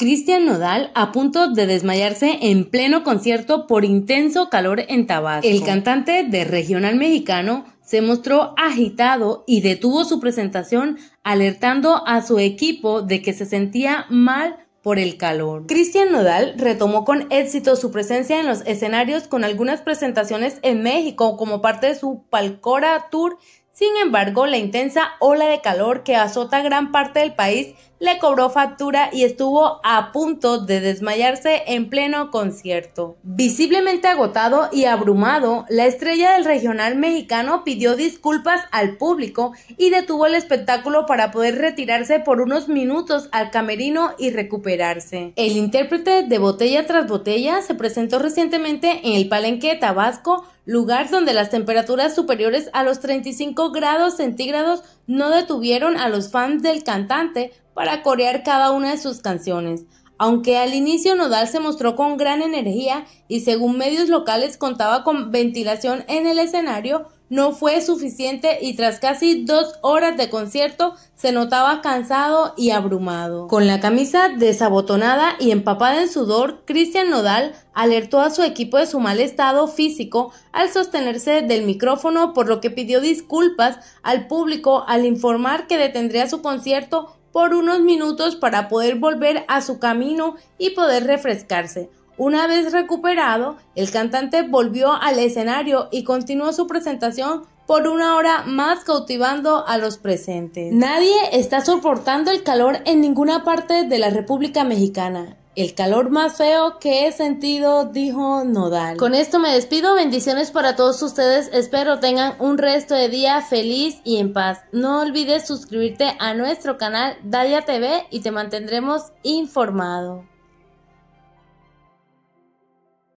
Cristian Nodal a punto de desmayarse en pleno concierto por intenso calor en Tabasco. El cantante de regional mexicano se mostró agitado y detuvo su presentación alertando a su equipo de que se sentía mal por el calor. Cristian Nodal retomó con éxito su presencia en los escenarios con algunas presentaciones en México como parte de su Palcora Tour. Sin embargo, la intensa ola de calor que azota gran parte del país le cobró factura y estuvo a punto de desmayarse en pleno concierto. Visiblemente agotado y abrumado, la estrella del regional mexicano pidió disculpas al público y detuvo el espectáculo para poder retirarse por unos minutos al camerino y recuperarse. El intérprete de Botella tras Botella se presentó recientemente en el Palenque de Tabasco lugar donde las temperaturas superiores a los 35 grados centígrados no detuvieron a los fans del cantante para corear cada una de sus canciones. Aunque al inicio Nodal se mostró con gran energía y según medios locales contaba con ventilación en el escenario, no fue suficiente y tras casi dos horas de concierto se notaba cansado y abrumado. Con la camisa desabotonada y empapada en sudor, Cristian Nodal alertó a su equipo de su mal estado físico al sostenerse del micrófono, por lo que pidió disculpas al público al informar que detendría su concierto por unos minutos para poder volver a su camino y poder refrescarse. Una vez recuperado, el cantante volvió al escenario y continuó su presentación por una hora más cautivando a los presentes. Nadie está soportando el calor en ninguna parte de la República Mexicana el calor más feo que he sentido, dijo Nodal. Con esto me despido, bendiciones para todos ustedes, espero tengan un resto de día feliz y en paz. No olvides suscribirte a nuestro canal Dadia TV y te mantendremos informado.